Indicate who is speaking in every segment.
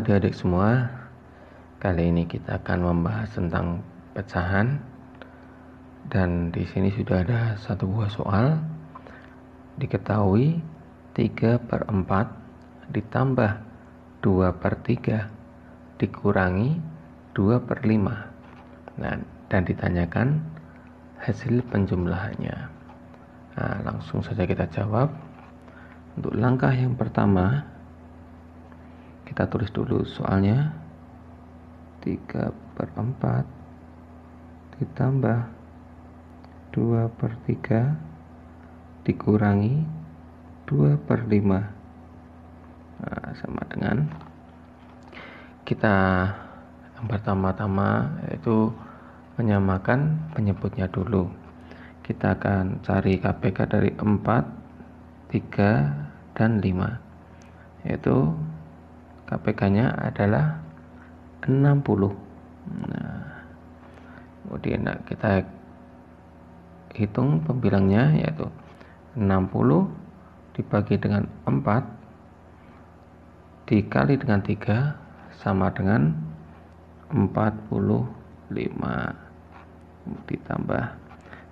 Speaker 1: adik-adik semua. Kali ini kita akan membahas tentang pecahan. Dan di sini sudah ada satu buah soal. Diketahui 3 per 4 ditambah 2 per 3 dikurangi 2 per 5. Nah, dan ditanyakan hasil penjumlahannya. Nah, langsung saja kita jawab. Untuk langkah yang pertama, kita tulis dulu soalnya 3 per 4 ditambah 2 per 3 dikurangi 2 per 5 nah, sama dengan kita yang pertama-tama yaitu menyamakan penyebutnya dulu kita akan cari KPK dari 4 3 dan 5 yaitu KPK-nya adalah 60. Nah, kemudian kita hitung pembilangnya yaitu 60 dibagi dengan 4 dikali dengan 3 sama dengan 45 ditambah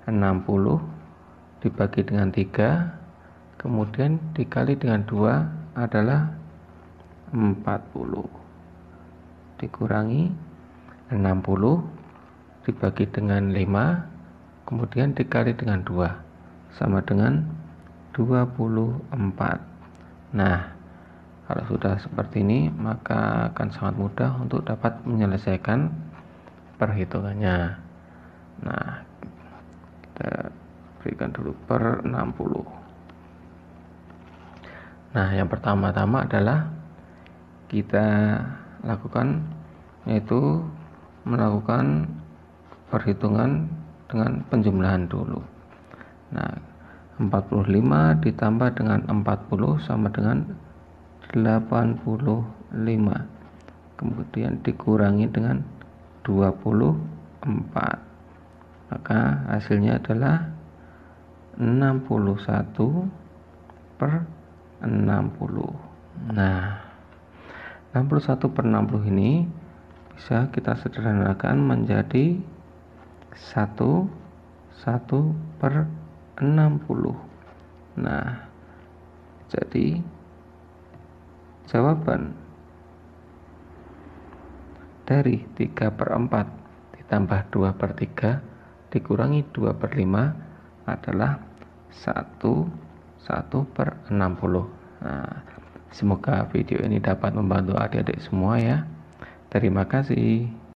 Speaker 1: 60 dibagi dengan 3 kemudian dikali dengan 2 adalah 40 dikurangi 60 dibagi dengan 5 kemudian dikali dengan 2 sama dengan 24 nah kalau sudah seperti ini maka akan sangat mudah untuk dapat menyelesaikan perhitungannya nah kita berikan dulu per 60 nah yang pertama-tama adalah kita lakukan yaitu melakukan perhitungan dengan penjumlahan dulu. Nah, 45 ditambah dengan 40 sama dengan 85. Kemudian dikurangi dengan 24. Maka hasilnya adalah 61 per 60. Nah, 61 per 60 ini bisa kita sederhanakan menjadi 1 1 per 60 nah jadi jawaban dari 3 per 4 ditambah 2 per 3 dikurangi 2 per 5 adalah 1 1 per 60 nah Semoga video ini dapat membantu adik-adik semua ya. Terima kasih.